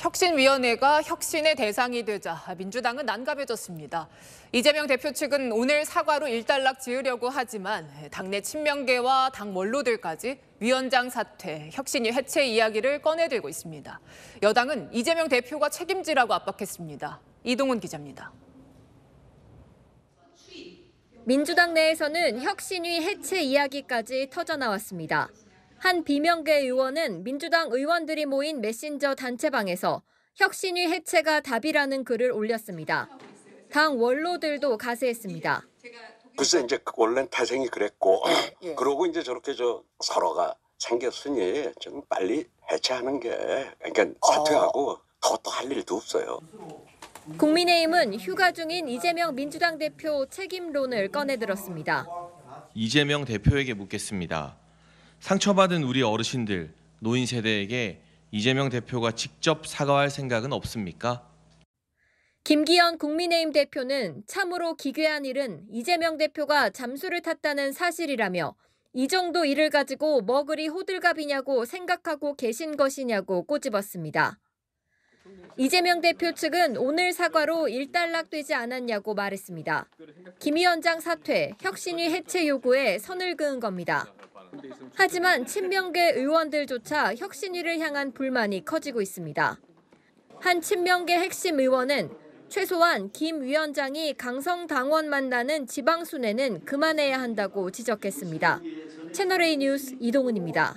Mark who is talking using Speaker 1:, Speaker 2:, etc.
Speaker 1: 혁신위원회가 혁신의 대상이 되자 민주당은 난감해졌습니다. 이재명 대표 측은 오늘 사과로 일단락 지으려고 하지만 당내 친명계와 당 원로들까지 위원장 사퇴, 혁신위 해체 이야기를 꺼내들고 있습니다. 여당은 이재명 대표가 책임지라고 압박했습니다. 이동훈 기자입니다.
Speaker 2: 민주당 내에서는 혁신위 해체 이야기까지 터져나왔습니다. 한 비명계 의원은 민주당 의원들이 모인 메신저 단체방에서 혁신위 해체가 답이라는 글을 올렸습니다. 당 원로들도 가세했습니다.
Speaker 3: 글쎄 이제 그 원래 태생이 그랬고 예. 예. 그러고 이제 저렇게 저 서로가 생겼으니 좀 빨리 해체하는 게 그러니까 사퇴하고 어. 더또할 일도 없어요.
Speaker 2: 국민의힘은 휴가 중인 이재명 민주당 대표 책임론을 꺼내들었습니다.
Speaker 4: 이재명 대표에게 묻겠습니다. 상처받은 우리 어르신들, 노인 세대에게 이재명 대표가 직접 사과할 생각은 없습니까?
Speaker 2: 김기현 국민의힘 대표는 참으로 기괴한 일은 이재명 대표가 잠수를 탔다는 사실이라며 이 정도 일을 가지고 뭐 그리 호들갑이냐고 생각하고 계신 것이냐고 꼬집었습니다. 이재명 대표 측은 오늘 사과로 일단락되지 않았냐고 말했습니다. 김 위원장 사퇴, 혁신위 해체 요구에 선을 그은 겁니다. 하지만 친명계 의원들조차 혁신위를 향한 불만이 커지고 있습니다. 한 친명계 핵심 의원은 최소한 김 위원장이 강성 당원 만나는 지방순회는 그만해야 한다고 지적했습니다. 채널A 뉴스 이동은입니다.